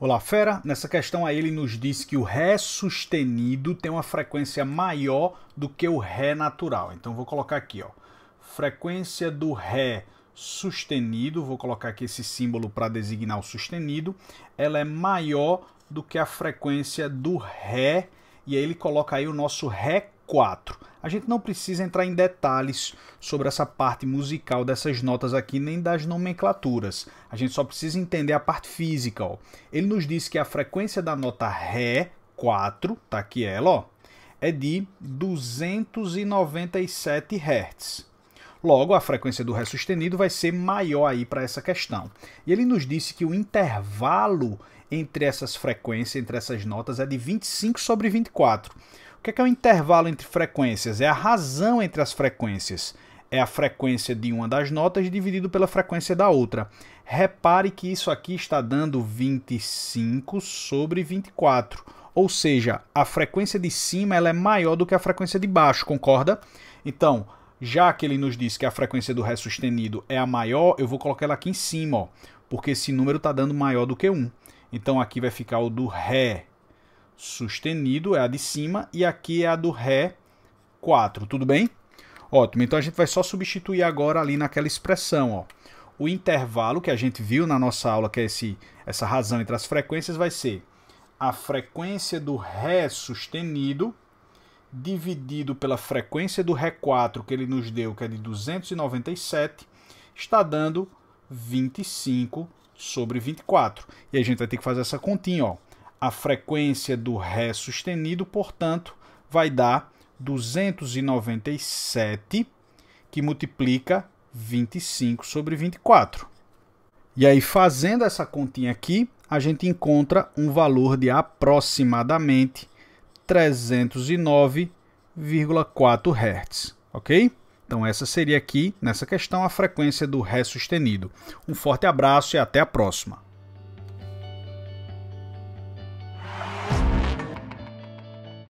Olá, fera. Nessa questão aí ele nos diz que o Ré sustenido tem uma frequência maior do que o Ré natural. Então vou colocar aqui, ó. Frequência do Ré sustenido, vou colocar aqui esse símbolo para designar o sustenido, ela é maior do que a frequência do Ré, e aí ele coloca aí o nosso Ré 4. A gente não precisa entrar em detalhes sobre essa parte musical dessas notas aqui, nem das nomenclaturas. A gente só precisa entender a parte física. Ó. Ele nos diz que a frequência da nota Ré 4, tá aqui ela, ó, é de 297 Hz. Logo, a frequência do Ré sustenido vai ser maior aí para essa questão. E ele nos disse que o intervalo entre essas frequências, entre essas notas, é de 25 sobre 24 que é, que é o intervalo entre frequências? É a razão entre as frequências. É a frequência de uma das notas dividido pela frequência da outra. Repare que isso aqui está dando 25 sobre 24. Ou seja, a frequência de cima ela é maior do que a frequência de baixo, concorda? Então, já que ele nos disse que a frequência do Ré sustenido é a maior, eu vou colocar ela aqui em cima, ó, porque esse número está dando maior do que 1. Então aqui vai ficar o do Ré sustenido é a de cima e aqui é a do Ré 4, tudo bem? Ótimo, então a gente vai só substituir agora ali naquela expressão, ó. O intervalo que a gente viu na nossa aula, que é esse, essa razão entre as frequências, vai ser a frequência do Ré sustenido dividido pela frequência do Ré 4 que ele nos deu, que é de 297, está dando 25 sobre 24. E a gente vai ter que fazer essa continha, ó. A frequência do Ré sustenido, portanto, vai dar 297, que multiplica 25 sobre 24. E aí, fazendo essa continha aqui, a gente encontra um valor de aproximadamente 309,4 Hz, ok? Então essa seria aqui, nessa questão, a frequência do Ré sustenido. Um forte abraço e até a próxima!